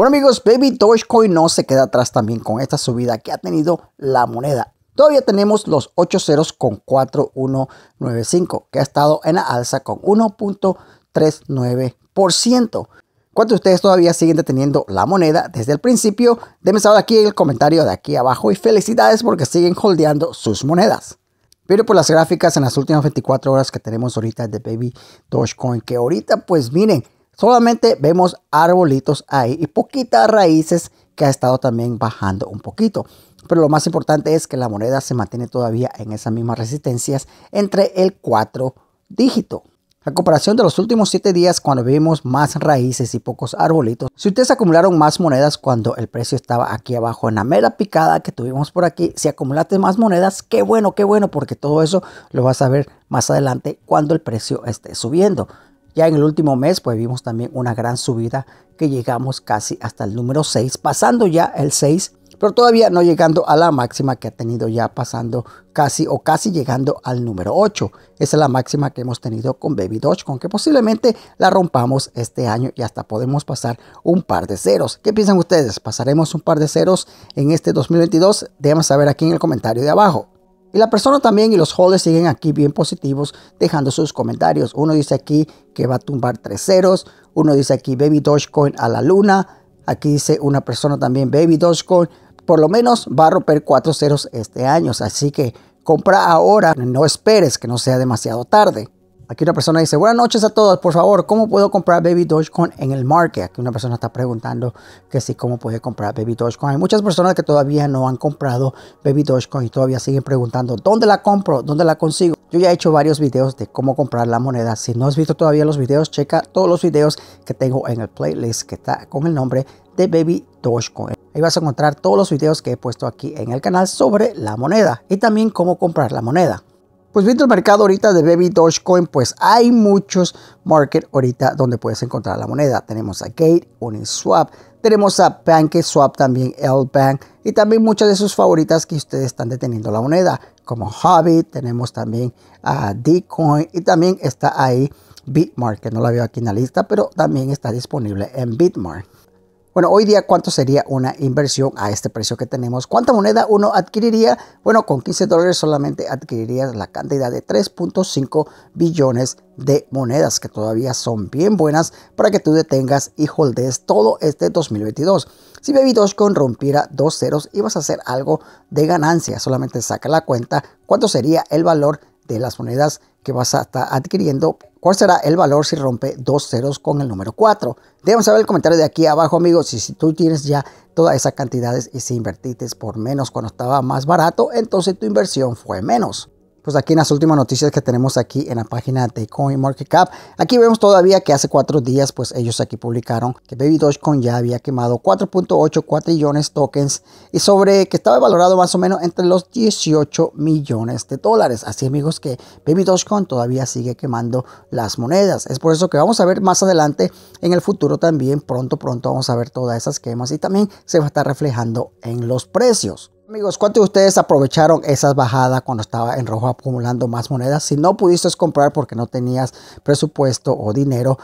Bueno amigos, Baby Dogecoin no se queda atrás también con esta subida que ha tenido la moneda. Todavía tenemos los 8 ceros con 4195, que ha estado en la alza con 1.39%. ¿Cuántos de ustedes todavía siguen deteniendo la moneda desde el principio? Déjenme saber aquí en el comentario de aquí abajo y felicidades porque siguen holdeando sus monedas. Pero por las gráficas en las últimas 24 horas que tenemos ahorita de Baby Dogecoin, que ahorita pues miren, Solamente vemos arbolitos ahí y poquitas raíces que ha estado también bajando un poquito. Pero lo más importante es que la moneda se mantiene todavía en esas mismas resistencias entre el 4 dígito. A comparación de los últimos 7 días cuando vimos más raíces y pocos arbolitos, si ustedes acumularon más monedas cuando el precio estaba aquí abajo en la mera picada que tuvimos por aquí, si acumulaste más monedas, qué bueno, qué bueno, porque todo eso lo vas a ver más adelante cuando el precio esté subiendo. Ya en el último mes, pues vimos también una gran subida que llegamos casi hasta el número 6, pasando ya el 6, pero todavía no llegando a la máxima que ha tenido ya pasando casi o casi llegando al número 8. Esa es la máxima que hemos tenido con Baby Dodge, con que posiblemente la rompamos este año y hasta podemos pasar un par de ceros. ¿Qué piensan ustedes? ¿Pasaremos un par de ceros en este 2022? Déjenme saber aquí en el comentario de abajo. Y la persona también y los holders siguen aquí bien positivos dejando sus comentarios. Uno dice aquí que va a tumbar tres ceros. Uno dice aquí Baby Dogecoin a la luna. Aquí dice una persona también Baby Dogecoin. Por lo menos va a romper cuatro ceros este año. Así que compra ahora. No esperes que no sea demasiado tarde. Aquí una persona dice, buenas noches a todos, por favor, ¿cómo puedo comprar Baby Dogecoin en el market? Aquí una persona está preguntando que sí, ¿cómo puede comprar Baby Dogecoin? Hay muchas personas que todavía no han comprado Baby Dogecoin y todavía siguen preguntando, ¿dónde la compro? ¿Dónde la consigo? Yo ya he hecho varios videos de cómo comprar la moneda. Si no has visto todavía los videos, checa todos los videos que tengo en el playlist que está con el nombre de Baby Dogecoin. Ahí vas a encontrar todos los videos que he puesto aquí en el canal sobre la moneda y también cómo comprar la moneda pues viendo el mercado ahorita de Baby Dogecoin, pues hay muchos market ahorita donde puedes encontrar la moneda. Tenemos a Gate, Uniswap, tenemos a Swap también L-Bank y también muchas de sus favoritas que ustedes están deteniendo la moneda, como Hobbit, tenemos también a Dcoin y también está ahí Bitmark, que no la veo aquí en la lista, pero también está disponible en Bitmark. Bueno, hoy día, ¿cuánto sería una inversión a este precio que tenemos? ¿Cuánta moneda uno adquiriría? Bueno, con 15 dólares solamente adquirirías la cantidad de 3.5 billones de monedas, que todavía son bien buenas para que tú detengas y holdes todo este 2022. Si Baby Dogecoin rompiera dos ceros, ibas a hacer algo de ganancia. Solamente saca la cuenta cuánto sería el valor de las monedas que vas a estar adquiriendo. ¿Cuál será el valor si rompe dos ceros con el número 4? Déjame saber el comentario de aquí abajo, amigos. si tú tienes ya todas esas cantidades y si invertiste por menos cuando estaba más barato, entonces tu inversión fue menos pues aquí en las últimas noticias que tenemos aquí en la página de CoinMarketCap, aquí vemos todavía que hace cuatro días, pues ellos aquí publicaron que Baby Dogecoin ya había quemado 4.8 de tokens y sobre que estaba valorado más o menos entre los 18 millones de dólares. Así amigos que Baby Dogecoin todavía sigue quemando las monedas. Es por eso que vamos a ver más adelante en el futuro también, pronto, pronto vamos a ver todas esas quemas y también se va a estar reflejando en los precios. Amigos, ¿cuántos de ustedes aprovecharon esas bajadas cuando estaba en rojo acumulando más monedas? Si no pudiste comprar porque no tenías presupuesto o dinero,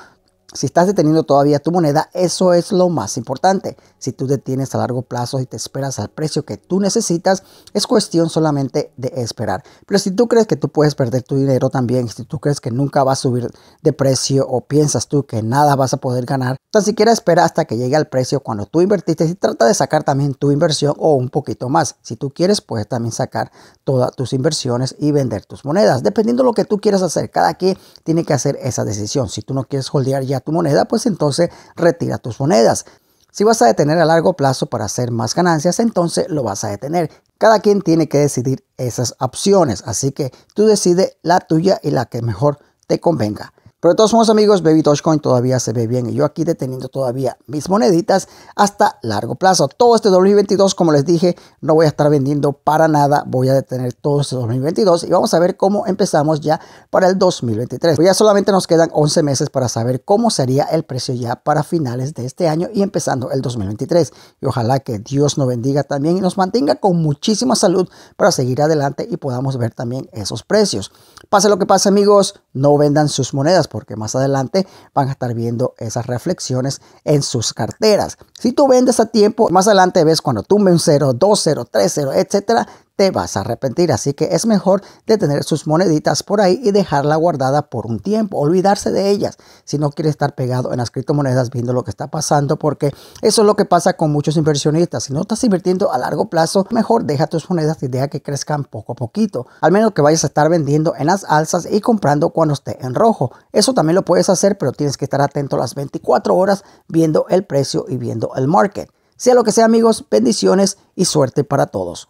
si estás deteniendo todavía tu moneda, eso es lo más importante. Si tú detienes a largo plazo y te esperas al precio que tú necesitas, es cuestión solamente de esperar. Pero si tú crees que tú puedes perder tu dinero también, si tú crees que nunca va a subir de precio o piensas tú que nada vas a poder ganar, tan siquiera espera hasta que llegue al precio cuando tú invertiste y trata de sacar también tu inversión o un poquito más. Si tú quieres, puedes también sacar todas tus inversiones y vender tus monedas, dependiendo de lo que tú quieras hacer. Cada quien tiene que hacer esa decisión. Si tú no quieres holdear ya tu moneda, pues entonces retira tus monedas. Si vas a detener a largo plazo para hacer más ganancias, entonces lo vas a detener. Cada quien tiene que decidir esas opciones, así que tú decides la tuya y la que mejor te convenga. Pero de todos modos amigos, Baby Dogecoin todavía se ve bien y yo aquí deteniendo todavía mis moneditas hasta largo plazo. Todo este 2022, como les dije, no voy a estar vendiendo para nada, voy a detener todo este 2022 y vamos a ver cómo empezamos ya para el 2023. ya solamente nos quedan 11 meses para saber cómo sería el precio ya para finales de este año y empezando el 2023. Y ojalá que Dios nos bendiga también y nos mantenga con muchísima salud para seguir adelante y podamos ver también esos precios. Pase lo que pase amigos, no vendan sus monedas porque más adelante van a estar viendo esas reflexiones en sus carteras. Si tú vendes a tiempo, más adelante ves cuando tumbe un 0, 2, 0, 3, 0, etcétera, te vas a arrepentir. Así que es mejor tener sus moneditas por ahí y dejarla guardada por un tiempo, olvidarse de ellas. Si no quieres estar pegado en las criptomonedas viendo lo que está pasando, porque eso es lo que pasa con muchos inversionistas. Si no estás invirtiendo a largo plazo, mejor deja tus monedas y deja que crezcan poco a poquito. Al menos que vayas a estar vendiendo en las alzas y comprando cuando esté en rojo. Eso también lo puedes hacer, pero tienes que estar atento las 24 horas viendo el precio y viendo el market. Sea lo que sea amigos, bendiciones y suerte para todos.